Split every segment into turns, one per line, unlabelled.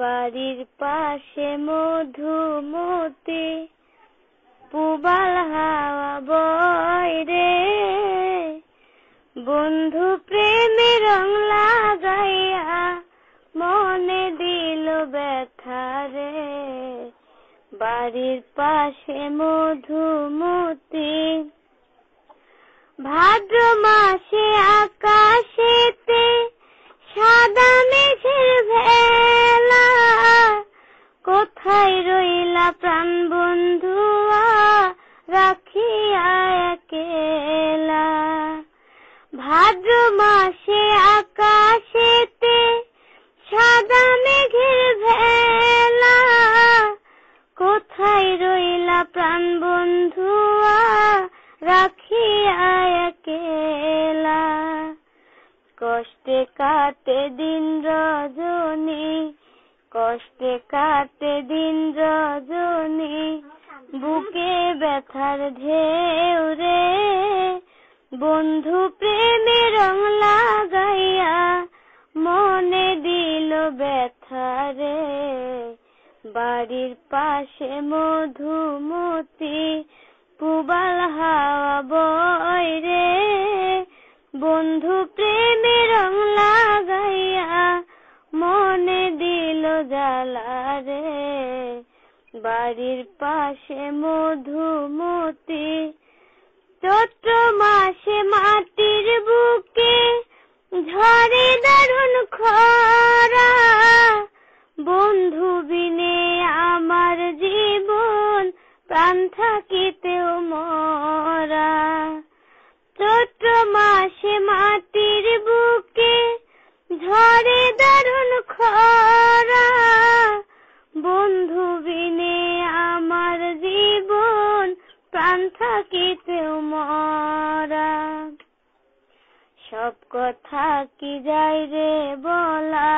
বাড়ির পাশে মধুমতি পুবাল হাওয়া বয় রে বন্ধু প্রেমে রং লাগাইয়া মনে দিল ব্যথা রে বাড়ির পাশে মধুমতি ভাদ্র মাসে আকা কোথায় রইলা প্রাণ বন্ধুয়া রাখিয়া একেলা ভাদ্র মাসে আকাশেতে সাদা মেঘের ভেলা কোথায় রইলা প্রাণ বন্ধুয়া রাখিয়া একেলা কষ্টে কাটে দিন রজ কষ্টে কাটে দিন রজনী বুকে ব্যথার ঢেউ রে বন্ধু প্রেমে রং লাগাইয়া মনে দিল ব্যথা রে বাড়ির পাশে মধুমতি পুবাল হাওয়া রে বাড়ির পাশে মধুমতি চৈত্র মাসে মাটির বুকে ঝরে দারুণ খরা বন্ধু বিনে আমার জীবন প্রাণ থাকিতেও মরা চৈত্র মাসে মাটির বুকে ঝরে দারুণ খরা প্রাণ থাকিতেও মরা সব কথা কি যাই রে বলা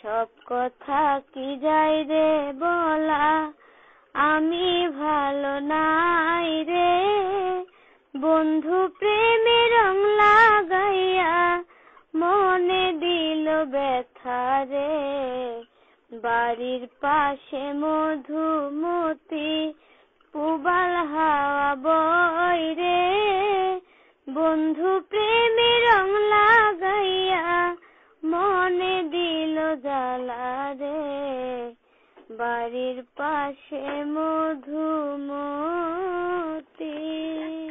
সব কথা কি যাই রে বলা আমি ভালো নাই রে বন্ধু প্রেমে রং লাগাইয়া মনে দিল ব্যথা রে বাড়ির পাশে মধুমতি প্রবাল হাওয়া বই রে বন্ধু প্রেমে রং লাগাইয়া মনে দিল জ্বালা রে বাড়ির পাশে মধুমতি